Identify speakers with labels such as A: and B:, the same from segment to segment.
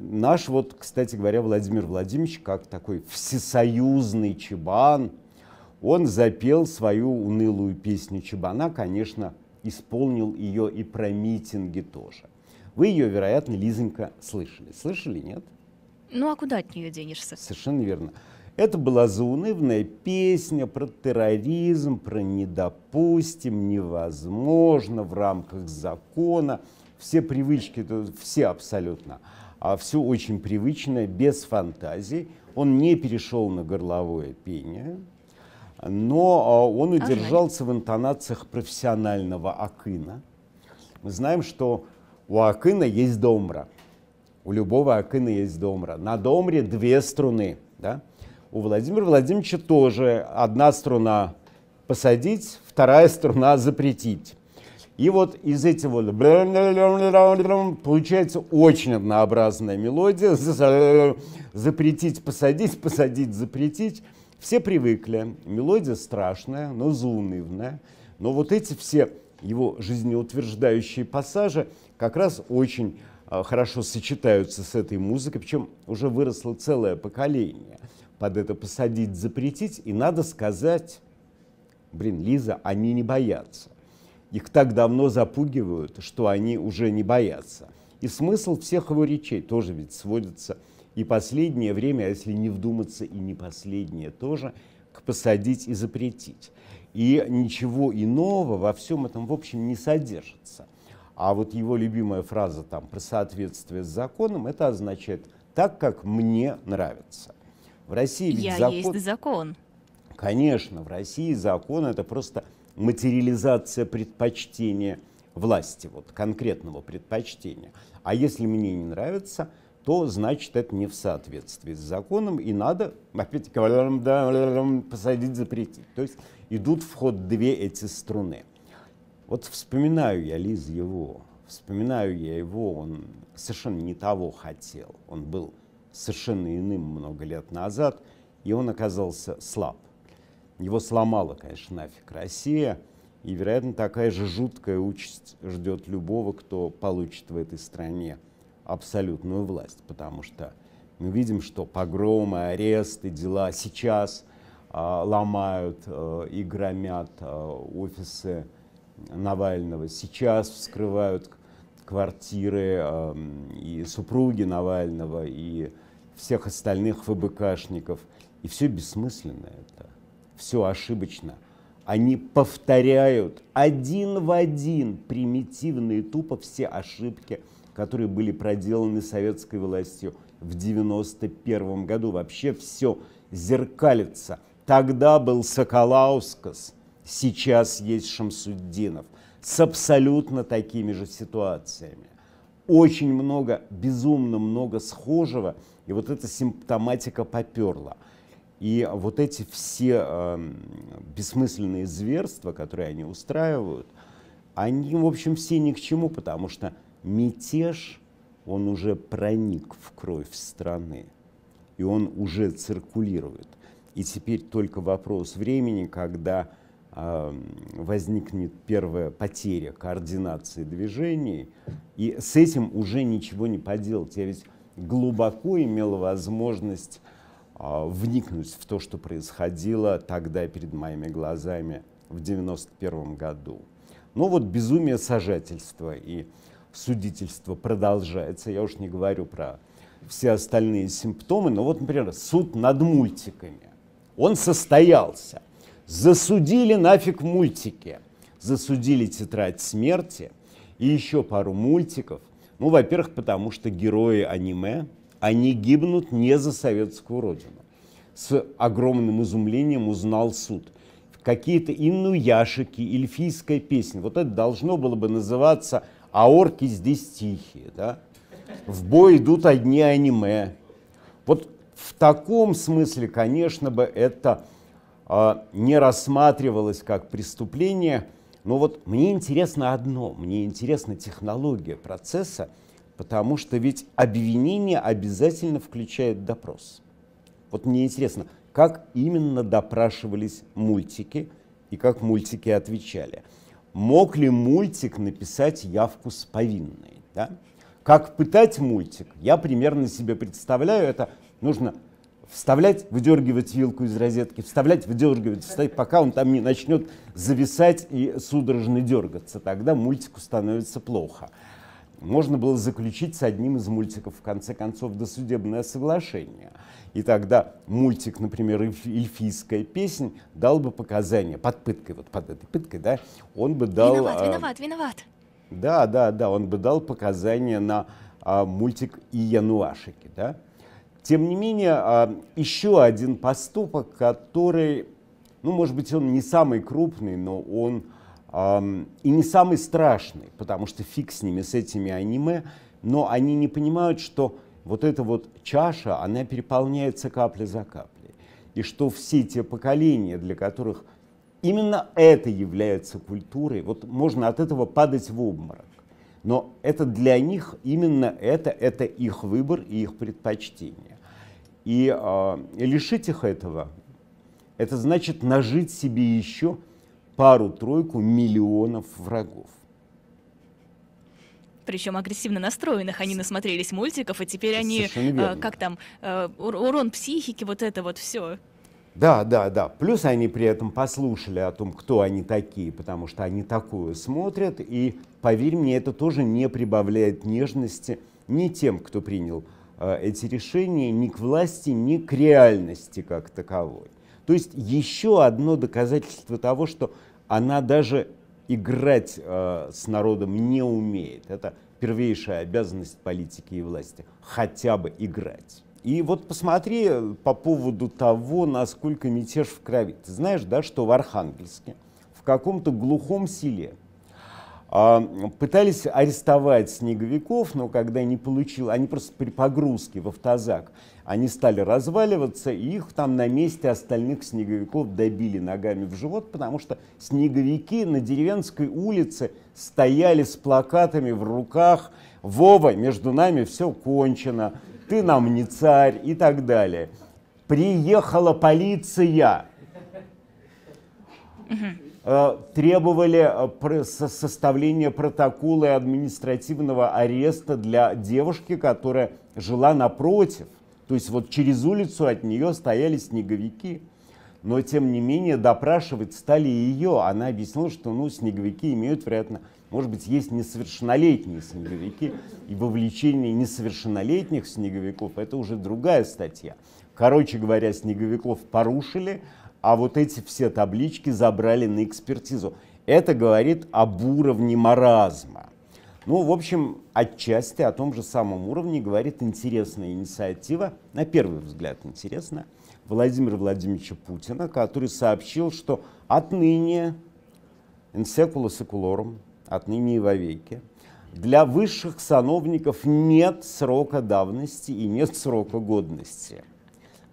A: Наш вот, кстати говоря, Владимир Владимирович, как такой всесоюзный чебан, он запел свою унылую песню Чебана, конечно, исполнил ее и про митинги тоже. Вы ее, вероятно, Лизонька, слышали. Слышали, нет? Ну а куда от нее денешься? Совершенно верно. Это была заунывная песня про терроризм, про недопустим, невозможно в рамках закона. Все привычки, все абсолютно а все очень привычное без фантазий. Он не перешел на горловое пение, но а, он удержался в интонациях профессионального акына. Мы знаем, что у акына есть домра. У любого акына есть домра. На домре две струны. Да? У Владимира Владимировича тоже одна струна посадить, вторая струна запретить. И вот из этих вот получается очень однообразная мелодия. Запретить, посадить, посадить, запретить. Все привыкли. Мелодия страшная, но заунывная. Но вот эти все его жизнеутверждающие пассажи как раз очень а, хорошо сочетаются с этой музыкой, причем уже выросло целое поколение под это посадить, запретить. И надо сказать, блин, Лиза, они не боятся. Их так давно запугивают, что они уже не боятся. И смысл всех его речей тоже ведь сводится. И последнее время, а если не вдуматься, и не последнее тоже, к посадить и запретить. И ничего иного во всем этом, в общем, не содержится. А вот его любимая фраза там про соответствие с законом, это означает так, как мне нравится. В России ведь Я закон... есть закон. Конечно, в России закон – это просто материализация предпочтения власти, вот конкретного предпочтения. А если мне не нравится, то значит это не в соответствии с законом, и надо опять посадить, запретить. То есть идут в ход две эти струны. Вот вспоминаю я Лиз его, вспоминаю я его, он совершенно не того хотел. Он был совершенно иным много лет назад, и он оказался слаб. Его сломала, конечно, нафиг Россия. И, вероятно, такая же жуткая участь ждет любого, кто получит в этой стране абсолютную власть. Потому что мы видим, что погромы, аресты, дела сейчас а, ломают а, и громят а, офисы Навального. Сейчас вскрывают квартиры а, и супруги Навального, и всех остальных ФБКшников. И все бессмысленно это все ошибочно. Они повторяют один в один примитивные тупо все ошибки, которые были проделаны советской властью в 91 году. Вообще все зеркалится. Тогда был Соколаускас, сейчас есть Шамсуддинов с абсолютно такими же ситуациями. Очень много, безумно много схожего, и вот эта симптоматика поперла – и вот эти все э, бессмысленные зверства, которые они устраивают, они, в общем, все ни к чему, потому что мятеж, он уже проник в кровь страны, и он уже циркулирует. И теперь только вопрос времени, когда э, возникнет первая потеря координации движений, и с этим уже ничего не поделать. Я ведь глубоко имел возможность а, вникнуть в то, что происходило тогда перед моими глазами в 1991 году. Но ну вот безумие сажательства и судительство продолжается. Я уж не говорю про все остальные симптомы, но вот, например, суд над мультиками. Он состоялся. Засудили нафиг мультики. Засудили «Тетрадь смерти» и еще пару мультиков. Ну, во-первых, потому что герои аниме они гибнут не за советскую родину. С огромным изумлением узнал суд. Какие-то иннуяшики, эльфийская песня. Вот это должно было бы называться «А орки здесь тихие». Да? В бой идут одни аниме. Вот в таком смысле, конечно бы, это э, не рассматривалось как преступление. Но вот мне интересно одно, мне интересна технология процесса, Потому что ведь обвинение обязательно включает допрос. Вот мне интересно, как именно допрашивались мультики и как мультики отвечали. Мог ли мультик написать явку с повинной? Да? Как пытать мультик? Я примерно себе представляю, это нужно вставлять, выдергивать вилку из розетки, вставлять, выдергивать, вставлять, пока он там не начнет зависать и судорожно дергаться. Тогда мультику становится плохо можно было заключить с одним из мультиков, в конце концов, досудебное соглашение. И тогда мультик, например, «Эльфийская песня» дал бы показания под пыткой, вот под этой пыткой, да, он бы дал... Виноват, а, виноват, виноват. Да, да, да, он бы дал показания на а, мультик Януашики, да. Тем не менее, а, еще один поступок, который, ну, может быть, он не самый крупный, но он и не самый страшный, потому что фиг с ними, с этими аниме, но они не понимают, что вот эта вот чаша, она переполняется капля за каплей. И что все те поколения, для которых именно это является культурой, вот можно от этого падать в обморок. Но это для них именно это, это их выбор и их предпочтение. И э, лишить их этого, это значит нажить себе еще пару-тройку миллионов врагов. Причем агрессивно настроенных. Они насмотрелись мультиков, и теперь они, э, как там, э, урон психики, вот это вот все. Да, да, да. Плюс они при этом послушали о том, кто они такие, потому что они такое смотрят. И, поверь мне, это тоже не прибавляет нежности ни тем, кто принял э, эти решения, ни к власти, ни к реальности как таковой. То есть еще одно доказательство того, что она даже играть э, с народом не умеет. Это первейшая обязанность политики и власти – хотя бы играть. И вот посмотри э, по поводу того, насколько мятеж в крови. Ты знаешь, да, что в Архангельске, в каком-то глухом селе – а, пытались арестовать снеговиков, но когда не получил, они просто при погрузке в автозак, они стали разваливаться, и их там на месте остальных снеговиков добили ногами в живот, потому что снеговики на деревенской улице стояли с плакатами в руках «Вова, между нами все кончено, ты нам не царь» и так далее. Приехала полиция. Э, требовали э, составления протокола и административного ареста для девушки, которая жила напротив. То есть вот через улицу от нее стояли снеговики. Но, тем не менее, допрашивать стали ее. Она объяснила, что ну, снеговики имеют, вероятно, может быть, есть несовершеннолетние снеговики. И вовлечение несовершеннолетних снеговиков – это уже другая статья. Короче говоря, снеговиков порушили, а вот эти все таблички забрали на экспертизу. Это говорит об уровне маразма. Ну, в общем, отчасти о том же самом уровне говорит интересная инициатива, на первый взгляд интересная, Владимира Владимировича Путина, который сообщил, что отныне инсекула секулорум, отныне и вовеки, для высших сановников нет срока давности и нет срока годности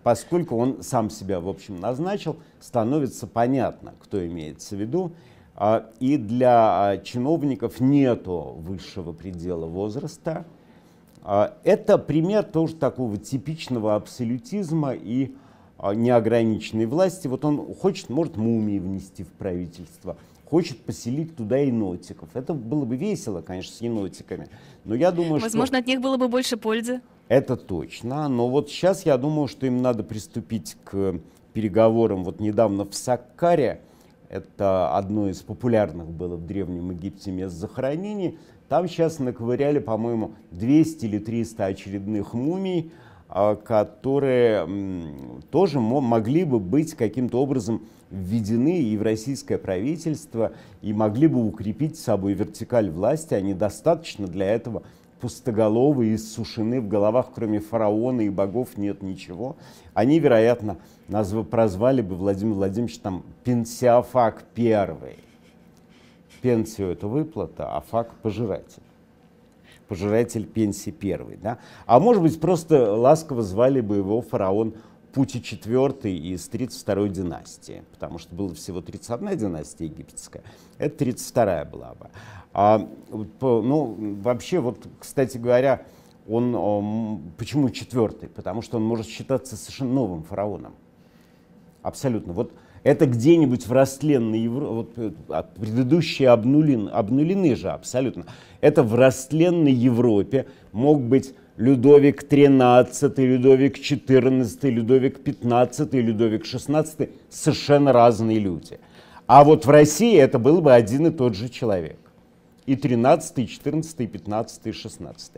A: поскольку он сам себя, в общем, назначил, становится понятно, кто имеется в виду. А, и для а, чиновников нету высшего предела возраста. А, это пример тоже такого типичного абсолютизма и неограниченной власти. Вот он хочет, может мумии внести в правительство, хочет поселить туда енотиков. Это было бы весело, конечно, с енотиками. Но я думаю, Возможно, что... от них было бы больше пользы. Это точно, но вот сейчас я думаю, что им надо приступить к переговорам. Вот недавно в Саккаре, это одно из популярных было в Древнем Египте мест захоронений, там сейчас наковыряли, по-моему, 200 или 300 очередных мумий, а, которые тоже могли бы быть каким-то образом введены и в российское правительство, и могли бы укрепить собой вертикаль власти. Они достаточно для этого пустоголовы и иссушены в головах, кроме фараона и богов нет ничего, они, вероятно, нас прозвали бы Владимир Владимирович там пенсиофак первый. Пенсию – это выплата, а фак – пожиратель. Пожиратель пенсии первый. Да? А может быть, просто ласково звали бы его фараон Пути IV из 32 династии, потому что было всего 31 династия египетская, это 32 была бы. А, ну, вообще, вот, кстати говоря, он, а, почему четвертый? Потому что он может считаться совершенно новым фараоном. Абсолютно. Вот это где-нибудь в растленной Европе, вот, э, а, предыдущие обнулен, обнулены же абсолютно. Это в растленной Европе мог быть Людовик XIII, Людовик XIV, Людовик XV, Людовик XVI, совершенно разные люди. А вот в России это был бы один и тот же человек и 13, и 14, и 15, и 16.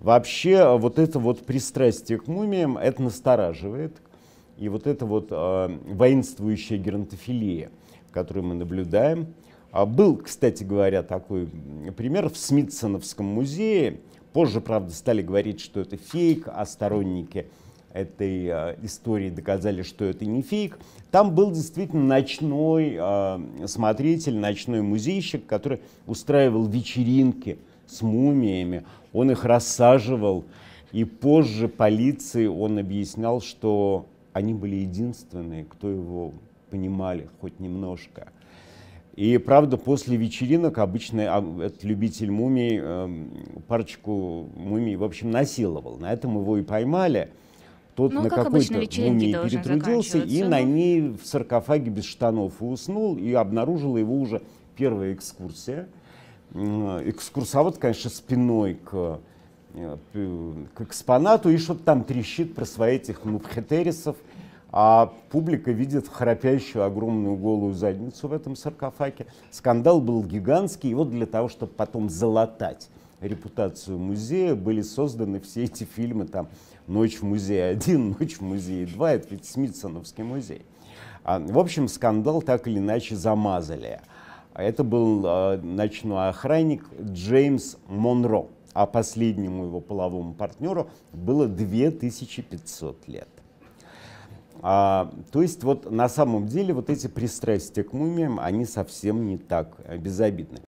A: Вообще э, вот это вот пристрастие к мумиям, это настораживает. И вот это вот э, воинствующая геронтофилия, которую мы наблюдаем. А был, кстати говоря, такой пример в Смитсоновском музее. Позже, правда, стали говорить, что это фейк, а сторонники этой э, истории доказали, что это не фейк. Там был действительно ночной э, смотритель, ночной музейщик, который устраивал вечеринки с мумиями, он их рассаживал, и позже полиции он объяснял, что они были единственные, кто его понимали хоть немножко. И правда, после вечеринок обычно а, этот любитель мумий эм, парочку мумий, в общем, насиловал. На этом его и поймали. Тот ну, на какой-то мумии перетрудился и ну... на ней в саркофаге без штанов и уснул, и обнаружила его уже первая экскурсия. Экскурсовод, конечно, спиной к э, к экспонату и что-то там трещит про свои этих мупхетерисов, а публика видит храпящую огромную голую задницу в этом саркофаге. Скандал был гигантский, и вот для того, чтобы потом залатать репутацию музея, были созданы все эти фильмы, там «Ночь в музее 1», «Ночь в музее 2», это ведь Смитсоновский музей. А, в общем, скандал так или иначе замазали. Это был а, ночной охранник Джеймс Монро, а последнему его половому партнеру было 2500 лет. А, то есть вот на самом деле вот эти пристрастия к мумиям, они совсем не так безобидны.